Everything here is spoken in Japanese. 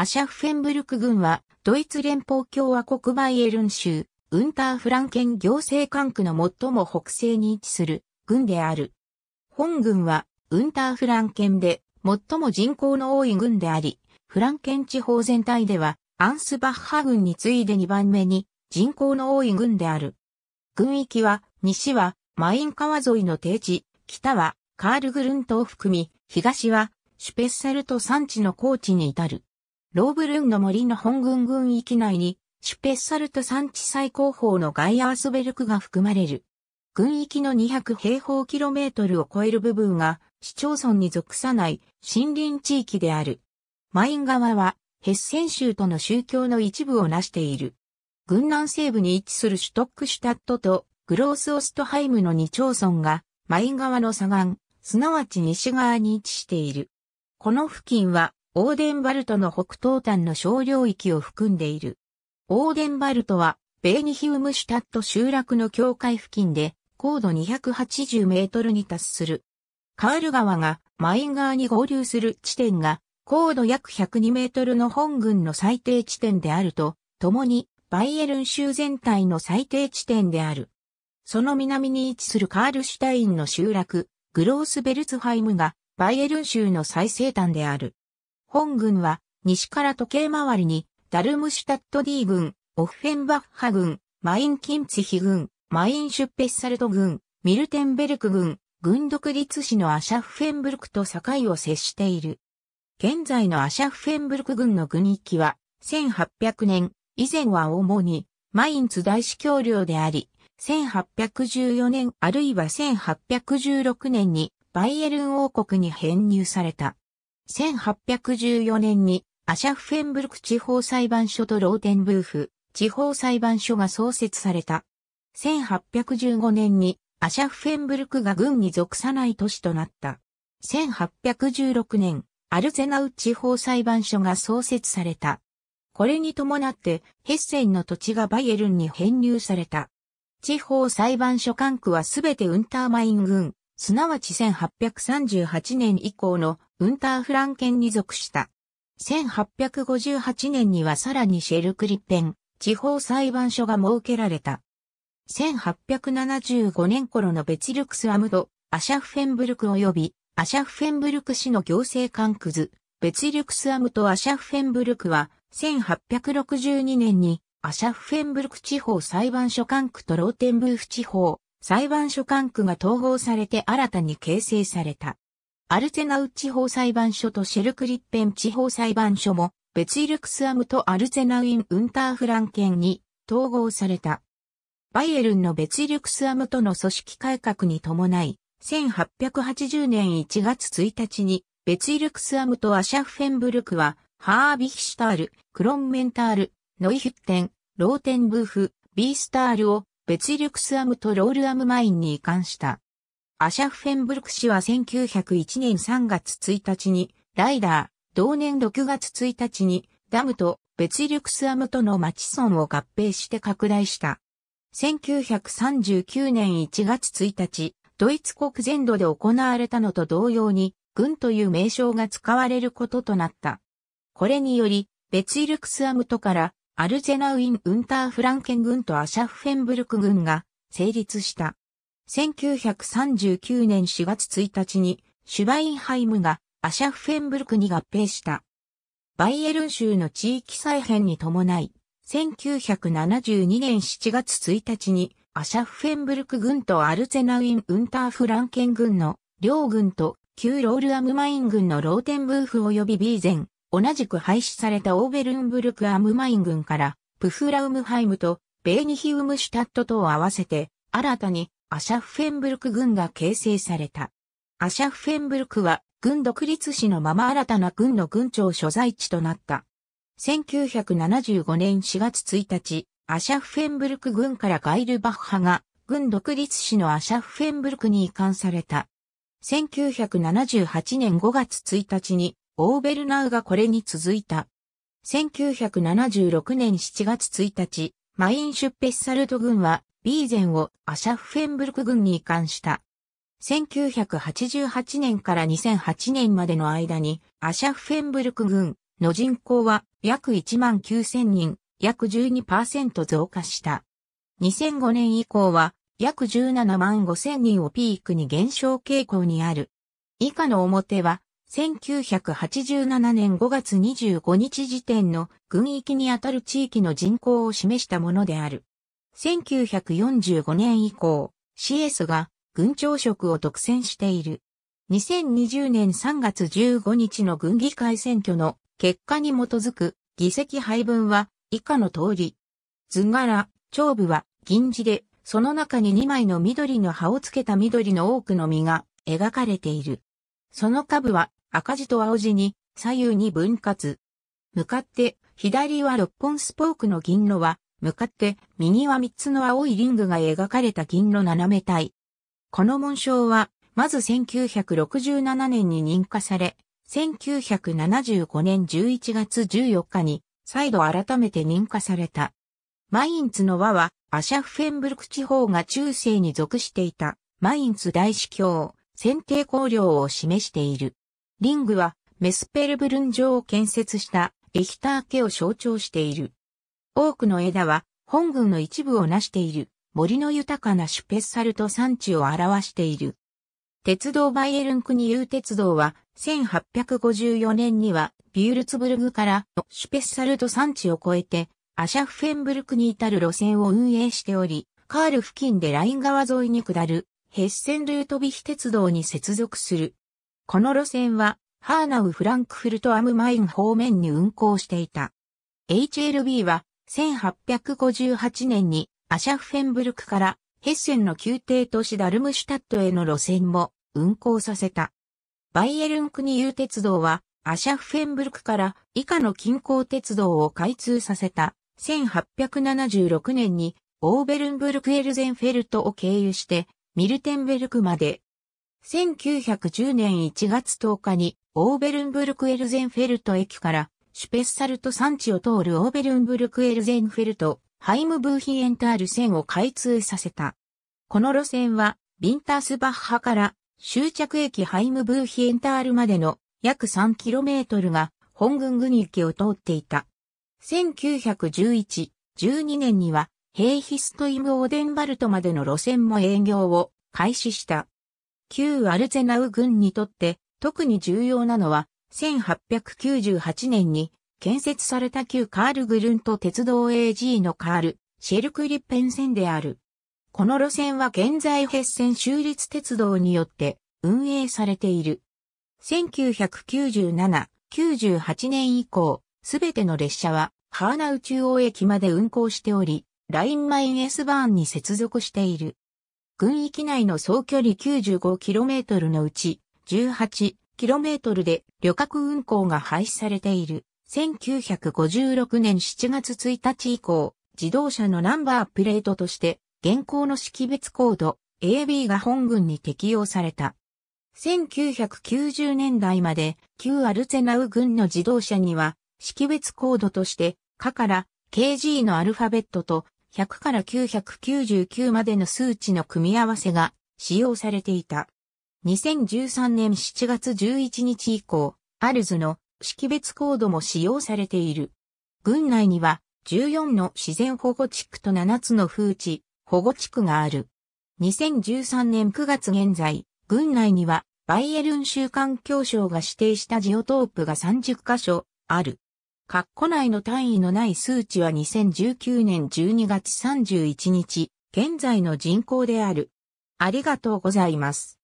アシャフフェンブルク郡は、ドイツ連邦共和国バイエルン州、ウンターフランケン行政管区の最も北西に位置する郡である。本郡は、ウンターフランケンで、最も人口の多い郡であり、フランケン地方全体では、アンスバッハ郡に次いで2番目に、人口の多い郡である。郡域は、西は、マイン川沿いの低地、北は、カールグルントを含み、東は、シュペッセルト山地の高地に至る。ローブルーンの森の本軍軍域内に、シュペッサルト産地最高峰のガイアースベルクが含まれる。軍域の200平方キロメートルを超える部分が市町村に属さない森林地域である。マイン川はヘッセン州との宗教の一部を成している。軍南西部に位置するシュトックシュタットとグロースオストハイムの2町村がマイン川の左岸、すなわち西側に位置している。この付近はオーデンバルトの北東端の小領域を含んでいる。オーデンバルトは、ベーニヒウムシュタット集落の境界付近で、高度280メートルに達する。カール川がマイン川に合流する地点が、高度約102メートルの本軍の最低地点であると、共にバイエルン州全体の最低地点である。その南に位置するカールシュタインの集落、グロースベルツハイムが、バイエルン州の最西端である。本軍は西から時計回りにダルムシュタット D 軍、オフフェンバッハ軍、マイン・キンツヒ軍、マイン・シュッペッサルト軍、ミルテンベルク軍、軍独立市のアシャフフェンブルクと境を接している。現在のアシャフフェンブルク軍の軍域は、1800年以前は主にマインツ大司教領であり、1814年あるいは1816年にバイエルン王国に編入された。1814年にアシャフフェンブルク地方裁判所とローテンブーフ地方裁判所が創設された。1815年にアシャフェンブルクが軍に属さない都市となった。1816年、アルゼナウ地方裁判所が創設された。これに伴って、ヘッセンの土地がバイエルンに編入された。地方裁判所管区はすべてウンターマイン軍、すなわち1838年以降のウンターフランケンに属した。1858年にはさらにシェルクリペン地方裁判所が設けられた。1875年頃のベツルクスアムド、アシャフフェンブルク及びアシャフフェンブルク市の行政管区図、ベツルクスアムとアシャフフェンブルクは1862年にアシャフフェンブルク地方裁判所管区とローテンブーフ地方裁判所管区が統合されて新たに形成された。アルツェナウ地方裁判所とシェルクリッペン地方裁判所も、ベツイルクスアムとアルツェナウィン・ウンターフランケンに統合された。バイエルンのベツイルクスアムとの組織改革に伴い、1880年1月1日に、ベツイルクスアムとアシャフフェンブルクは、ハービヒシュタール、クロンメンタール、ノイヒュッテン、ローテンブーフ、ビースタールを別リュクスアムとロールアムマインに移管した。アシャフフェンブルク氏は1901年3月1日にライダー、同年6月1日にダムと別リュクスアムとの町村を合併して拡大した。1939年1月1日、ドイツ国全土で行われたのと同様に、軍という名称が使われることとなった。これにより、別イルクスアムトからアルゼナウィン・ウンター・フランケン軍とアシャッフェンブルク軍が成立した。1939年4月1日にシュバインハイムがアシャッフェンブルクに合併した。バイエルン州の地域再編に伴い、1972年7月1日にアシャッフェンブルク軍とアルゼナウィン・ウンター・フランケン軍の両軍と旧ロールアムマイン軍のローテンブーフ及びビーゼン、同じく廃止されたオーベルンブルク・アムマイン軍から、プフラウムハイムとベーニヒウムシュタットとを合わせて、新たにアシャフェンブルク軍が形成された。アシャフェンブルクは、軍独立史のまま新たな軍の軍長所在地となった。1975年4月1日、アシャフェンブルク軍からガイルバッハが、軍独立史のアシャフェンブルクに移管された。1978年5月1日に、オーベルナウがこれに続いた。1976年7月1日、マインシュッペッサルト軍はビーゼンをアシャフフェンブルク軍に移管した。1988年から2008年までの間にアシャフフェンブルク軍の人口は約1万9000人、約12%増加した。2005年以降は約17万5000人をピークに減少傾向にある。以下の表は1987年5月25日時点の軍域にあたる地域の人口を示したものである。1945年以降、CS が軍庁職を独占している。2020年3月15日の軍議会選挙の結果に基づく議席配分は以下の通り。図柄、長部は銀字で、その中に2枚の緑の葉をつけた緑の多くの実が描かれている。その下部は赤字と青字に左右に分割。向かって左は六本スポークの銀炉は、向かって右は三つの青いリングが描かれた銀炉斜め体。この紋章は、まず1967年に認可され、1975年11月14日に再度改めて認可された。マインツの輪はアシャフェンブルク地方が中世に属していたマインツ大司教、選定公領を示している。リングはメスペルブルン城を建設したエヒター家を象徴している。多くの枝は本群の一部を成している森の豊かなシュペッサルト山地を表している。鉄道バイエルン国有鉄道は1854年にはビュールツブルグからシュペッサルト山地を越えてアシャフフェンブルクに至る路線を運営しており、カール付近でライン川沿いに下るヘッセンルートビヒ鉄道に接続するこの路線は、ハーナウ・フランクフルト・アム・マイン方面に運行していた。HLB は、1858年に、アシャフェンブルクから、ヘッセンの宮廷都市ダルムシュタットへの路線も、運行させた。バイエルン国有鉄道は、アシャフェンブルクから以下の近郊鉄道を開通させた1876年にオーベルンブルクエルゼンフェルトを経由してミルテンベルクまで1910年1月10日にオーベルンブルクエルゼンフェルト駅からシュペッサルト山地を通るオーベルンブルクエルゼンフェルト、ハイムブーヒエンタール線を開通させた。この路線は、ビンタースバッハから終着駅ハイムブーヒエンタールまでの約 3km が本軍軍域を通っていた。1911、12年には、ヘイヒストイム・オーデンバルトまでの路線も営業を開始した。旧アルゼナウ軍にとって特に重要なのは、1898年に建設された旧カールグルント鉄道 AG のカール、シェルクリッペン線である。この路線は現在ヘッセン州立鉄道によって運営されている。1997、98年以降、すべての列車はハーナウ中央駅まで運行しており、ラインマイン S バーンに接続している。軍域内の総距離 95km のうち 18km で旅客運行が廃止されている。1956年7月1日以降、自動車のナンバープレートとして現行の識別コード AB が本軍に適用された。1990年代まで旧アルゼナウ軍の自動車には識別コードとして、かから KG のアルファベットと100から999までの数値の組み合わせが使用されていた。2013年7月11日以降、アルズの識別コードも使用されている。軍内には14の自然保護地区と7つの風地、保護地区がある。2013年9月現在、軍内にはバイエルン州環境省が指定したジオトープが30カ所ある。括弧内の単位のない数値は2019年12月31日、現在の人口である。ありがとうございます。